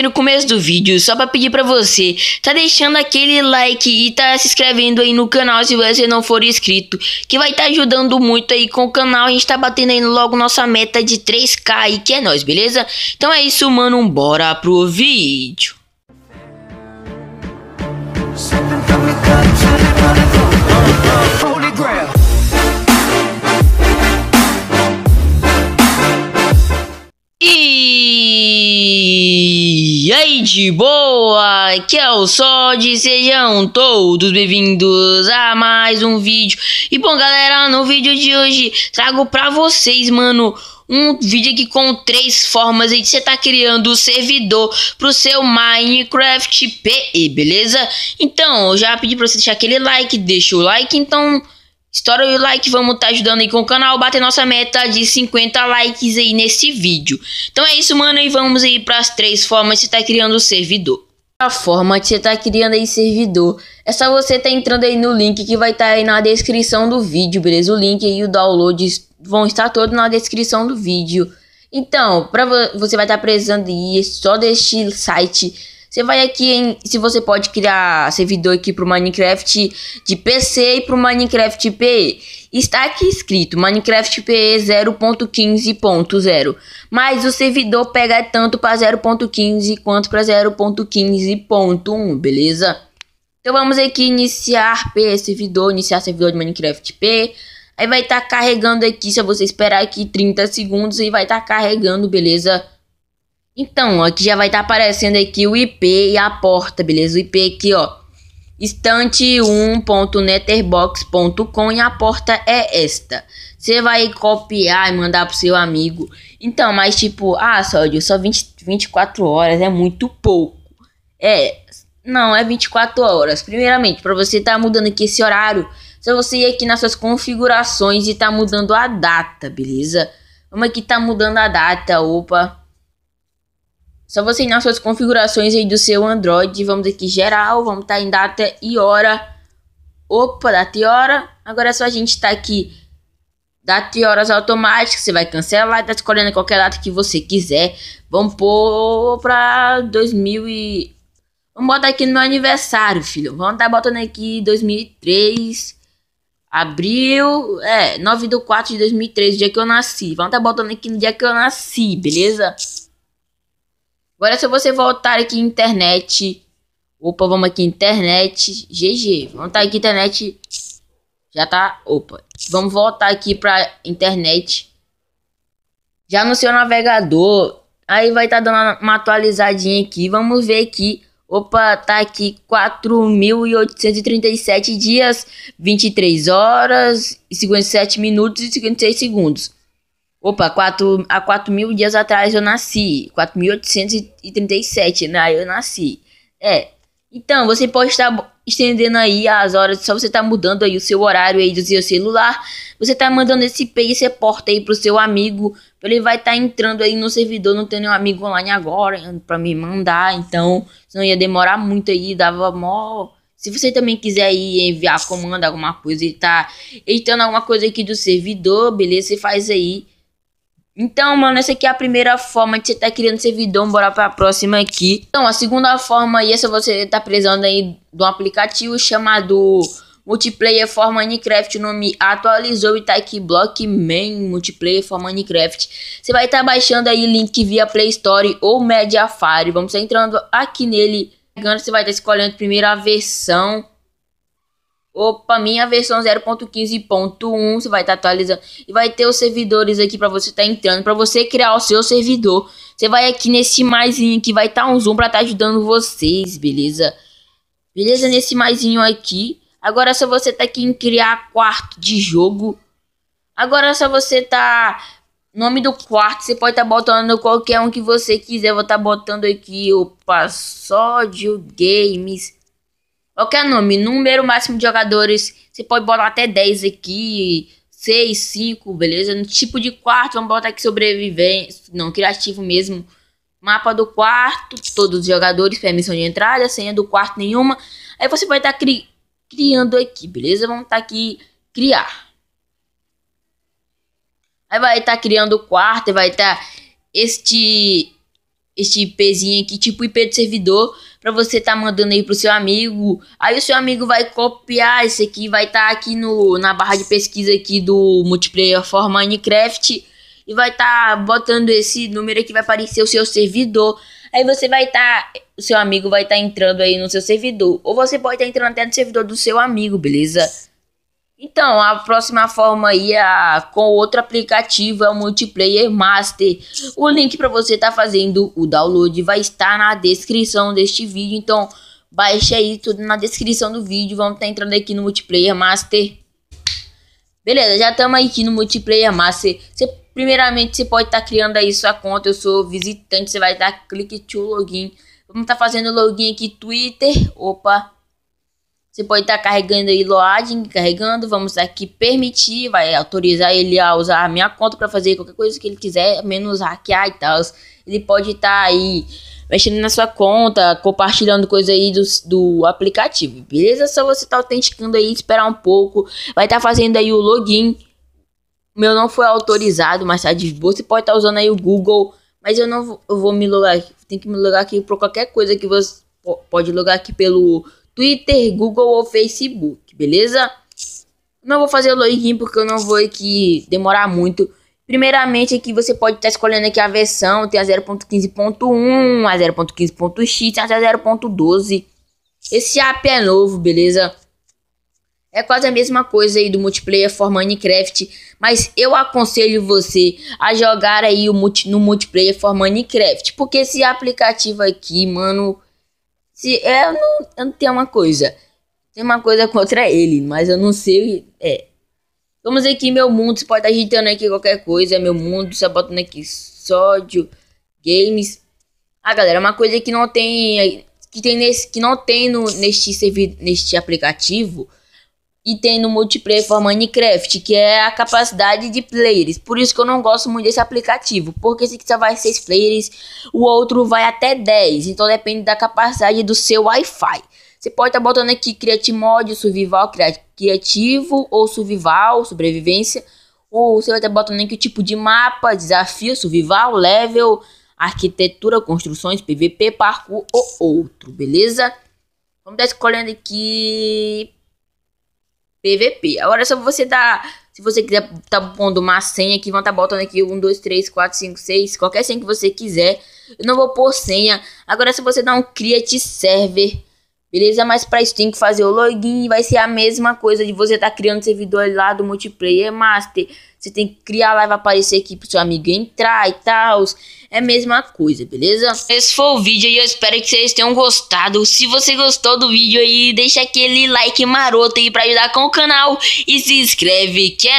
no começo do vídeo, só para pedir para você, tá deixando aquele like e tá se inscrevendo aí no canal se você não for inscrito, que vai tá ajudando muito aí com o canal, a gente tá batendo aí logo nossa meta de 3k aí, que é nós, beleza? Então é isso, mano, bora pro vídeo. de boa! que é o Sod, sejam todos bem-vindos a mais um vídeo. E bom, galera, no vídeo de hoje trago pra vocês, mano, um vídeo aqui com três formas aí de você tá criando o servidor pro seu Minecraft PE, beleza? Então, eu já pedi pra você deixar aquele like, deixa o like, então... Estoura o like, vamos estar tá ajudando aí com o canal, bater nossa meta de 50 likes aí nesse vídeo. Então é isso, mano, e vamos aí para as três formas de estar tá criando o servidor. A forma de você estar tá criando aí servidor é só você estar tá entrando aí no link que vai estar tá aí na descrição do vídeo, beleza? O link e o download vão estar todos na descrição do vídeo. Então, para vo você vai estar tá precisando ir só deste site você vai aqui em se você pode criar servidor aqui para o Minecraft de PC e para o Minecraft PE. Está aqui escrito Minecraft PE 0.15.0, mas o servidor pega tanto para 0.15 quanto para 0.15.1, beleza? Então vamos aqui iniciar P servidor, iniciar servidor de Minecraft PE. Aí vai estar tá carregando aqui, se você esperar aqui 30 segundos, aí vai estar tá carregando, beleza? Então, aqui já vai estar tá aparecendo aqui o IP e a porta, beleza? O IP aqui, ó. Estante1.netterbox.com e a porta é esta. Você vai copiar e mandar pro seu amigo. Então, mas tipo, ah, só Sódio, só 20, 24 horas é muito pouco. É, não, é 24 horas. Primeiramente, para você estar tá mudando aqui esse horário, se você ir aqui nas suas configurações e tá mudando a data, beleza? Vamos aqui tá mudando a data, opa. Só você ir nas suas configurações aí do seu Android. Vamos aqui geral, vamos estar tá em data e hora. Opa, data e hora. Agora é só a gente estar tá aqui data e horas automáticas. Você vai cancelar e tá escolhendo qualquer data que você quiser. Vamos pôr pra 2000 e... Vamos botar aqui no meu aniversário, filho. Vamos tá botando aqui 2003... Abril, é, 9 do 4 de 2003, dia que eu nasci. Vamos tá botando aqui no dia que eu nasci, beleza? Agora, se você voltar aqui internet. Opa, vamos aqui internet. GG. Vamos tá aqui internet. Já tá. Opa. Vamos voltar aqui pra internet. Já no seu navegador. Aí vai tá dando uma atualizadinha aqui. Vamos ver aqui. Opa, tá aqui 4.837 dias, 23 horas e 57 minutos e 56 segundos. Opa, quatro, há 4 mil dias atrás eu nasci. 4.837, né? Eu nasci. É. Então, você pode estar estendendo aí as horas, só você tá mudando aí o seu horário aí do seu celular. Você tá mandando esse IP, esse porta aí pro seu amigo. Ele vai estar tá entrando aí no servidor, não tem nenhum amigo online agora para me mandar. Então, não ia demorar muito aí, dava mó... Se você também quiser aí enviar comando, alguma coisa e tá editando alguma coisa aqui do servidor, beleza? Você faz aí então, mano, essa aqui é a primeira forma que você tá criando servidor. Bora pra próxima aqui. Então, a segunda forma aí, é essa você tá precisando aí de um aplicativo chamado Multiplayer for Minecraft. O nome atualizou e tá aqui Block Multiplayer for Minecraft. Você vai estar tá baixando aí link via Play Store ou Mediafire. Vamos entrando aqui nele. Você vai estar tá escolhendo a primeira versão. Opa, minha versão 0.15.1, você vai estar tá atualizando e vai ter os servidores aqui para você estar tá entrando, para você criar o seu servidor. Você vai aqui nesse maisinho que vai estar tá um zoom para estar tá ajudando vocês, beleza? Beleza nesse maisinho aqui. Agora é só você tá aqui em criar quarto de jogo. Agora é só você tá nome do quarto, você pode estar tá botando qualquer um que você quiser. vou estar tá botando aqui, opa, só de games Qualquer é nome, número máximo de jogadores. Você pode botar até 10 aqui, 6, 5, beleza? No tipo de quarto, vamos botar aqui sobrevivente. Não, criativo mesmo. Mapa do quarto, todos os jogadores, permissão de entrada, senha do quarto nenhuma. Aí você vai estar tá cri criando aqui, beleza? Vamos estar tá aqui criar. Aí vai estar tá criando o quarto, vai estar tá este este IPzinho aqui, tipo IP de servidor, para você estar tá mandando aí pro seu amigo. Aí o seu amigo vai copiar esse aqui, vai estar tá aqui no, na barra de pesquisa aqui do multiplayer for Minecraft e vai estar tá botando esse número aqui vai aparecer o seu servidor. Aí você vai estar tá, o seu amigo vai estar tá entrando aí no seu servidor, ou você pode estar tá entrando até no servidor do seu amigo, beleza? Então, a próxima forma aí é com outro aplicativo, é o Multiplayer Master. O link para você estar tá fazendo o download vai estar na descrição deste vídeo, então baixe aí tudo na descrição do vídeo. Vamos estar tá entrando aqui no Multiplayer Master. Beleza, já estamos aqui no Multiplayer Master. Você, primeiramente, você pode estar tá criando aí sua conta. Eu sou visitante, você vai dar clique to login. Vamos estar tá fazendo login aqui, Twitter. Opa, você pode estar tá carregando aí loading, carregando, vamos aqui permitir, vai autorizar ele a usar a minha conta para fazer qualquer coisa que ele quiser, menos hackear e tal. Ele pode estar tá aí mexendo na sua conta, compartilhando coisa aí do, do aplicativo, beleza? Só você tá autenticando aí, esperar um pouco, vai estar tá fazendo aí o login. meu não foi autorizado, mas tá de boa. Você pode estar tá usando aí o Google, mas eu não vou, eu vou me logar, tem que me logar aqui por qualquer coisa que você pode logar aqui pelo Twitter, Google ou Facebook, beleza? Não vou fazer o login porque eu não vou aqui demorar muito. Primeiramente aqui você pode estar tá escolhendo aqui a versão, tem a 0.15.1, a 0.15.x, até a 0.12. Esse app é novo, beleza? É quase a mesma coisa aí do multiplayer for Minecraft, mas eu aconselho você a jogar aí o multi, no multiplayer for Minecraft, porque esse aplicativo aqui, mano, se é, eu não, eu não tenho uma coisa, tem uma coisa contra ele, mas eu não sei, é. Vamos dizer que meu mundo, você pode estar agitando aqui qualquer coisa, meu mundo, você tá botando aqui sódio, games. Ah, galera, é uma coisa que não tem que tem nesse que não tem no neste serviço neste aplicativo e tem no multiplayer for Minecraft, que é a capacidade de players. Por isso que eu não gosto muito desse aplicativo, porque se só vai 6 players, o outro vai até 10, então depende da capacidade do seu Wi-Fi. Você pode estar tá botando aqui Creative Mode, Survival Criativo ou Survival, Sobrevivência, ou você vai estar tá botando aqui o tipo de mapa, desafio, Survival, Level, Arquitetura, Construções, PVP, Parkour ou outro, beleza? Vamos estar tá escolhendo aqui PVP. Agora, se você tá. Se você quiser tá pondo uma senha aqui, vão tá botando aqui 1, 2, 3, 4, 5, 6, qualquer senha que você quiser. Eu não vou pôr senha. Agora, se você dá um create server Beleza? Mas para isso tem que fazer o login. Vai ser a mesma coisa de você estar tá criando servidor lá do multiplayer master. Você tem que criar lá, vai aparecer aqui pro seu amigo entrar e tal. É a mesma coisa, beleza? Esse foi o vídeo aí, eu espero que vocês tenham gostado. Se você gostou do vídeo aí, deixa aquele like maroto aí pra ajudar com o canal. E se inscreve que é